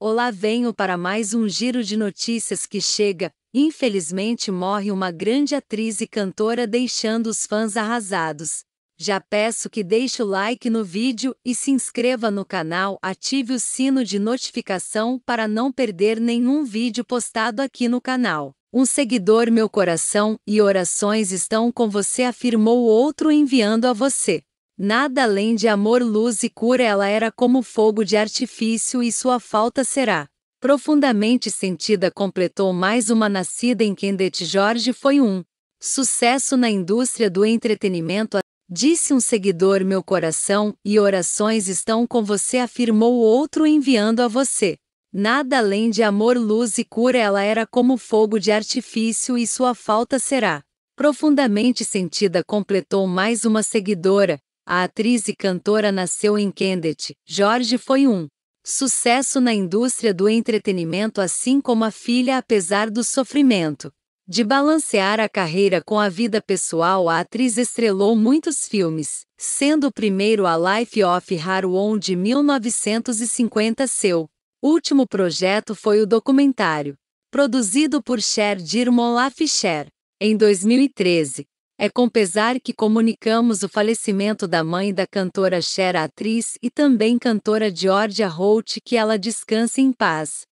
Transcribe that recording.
Olá, venho para mais um giro de notícias que chega. Infelizmente, morre uma grande atriz e cantora, deixando os fãs arrasados. Já peço que deixe o like no vídeo e se inscreva no canal, ative o sino de notificação para não perder nenhum vídeo postado aqui no canal. Um seguidor, meu coração e orações estão com você, afirmou outro enviando a você. Nada além de amor, luz e cura ela era como fogo de artifício e sua falta será. Profundamente sentida completou mais uma nascida em Kendete Jorge foi um sucesso na indústria do entretenimento. Disse um seguidor meu coração e orações estão com você afirmou outro enviando a você. Nada além de amor, luz e cura ela era como fogo de artifício e sua falta será. Profundamente sentida completou mais uma seguidora, a atriz e cantora nasceu em Kendet. Jorge foi um sucesso na indústria do entretenimento, assim como a filha, apesar do sofrimento. De balancear a carreira com a vida pessoal, a atriz estrelou muitos filmes, sendo o primeiro a Life of Harwon de 1950 seu. Último projeto foi o documentário, produzido por Cher Dirmon Lafisher. Em 2013, é com pesar que comunicamos o falecimento da mãe da cantora Cher, atriz e também cantora Georgia Holt, que ela descanse em paz.